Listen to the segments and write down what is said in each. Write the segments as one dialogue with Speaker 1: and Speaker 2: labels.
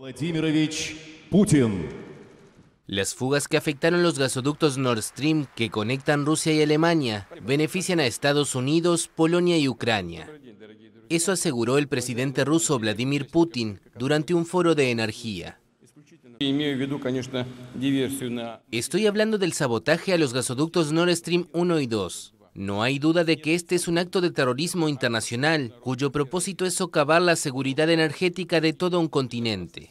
Speaker 1: Vladimirovich Putin. Las fugas que afectaron los gasoductos Nord Stream que conectan Rusia y Alemania benefician a Estados Unidos, Polonia y Ucrania. Eso aseguró el presidente ruso Vladimir Putin durante un foro de energía. Estoy hablando del sabotaje a los gasoductos Nord Stream 1 y 2, no hay duda de que este es un acto de terrorismo internacional cuyo propósito es socavar la seguridad energética de todo un continente.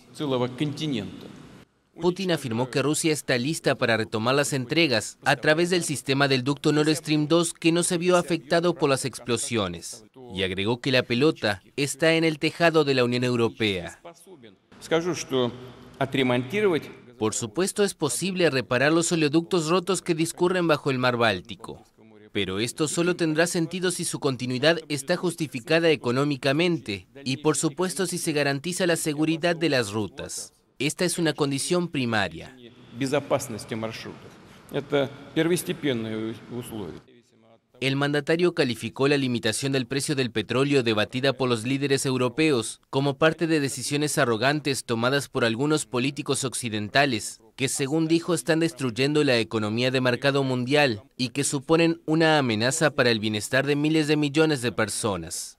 Speaker 1: Putin afirmó que Rusia está lista para retomar las entregas a través del sistema del ducto Nord Stream 2 que no se vio afectado por las explosiones y agregó que la pelota está en el tejado de la Unión Europea. Por supuesto es posible reparar los oleoductos rotos que discurren bajo el mar Báltico, pero esto solo tendrá sentido si su continuidad está justificada económicamente y por supuesto si se garantiza la seguridad de las rutas. Esta es una condición primaria. El mandatario calificó la limitación del precio del petróleo debatida por los líderes europeos como parte de decisiones arrogantes tomadas por algunos políticos occidentales, que según dijo están destruyendo la economía de mercado mundial y que suponen una amenaza para el bienestar de miles de millones de personas.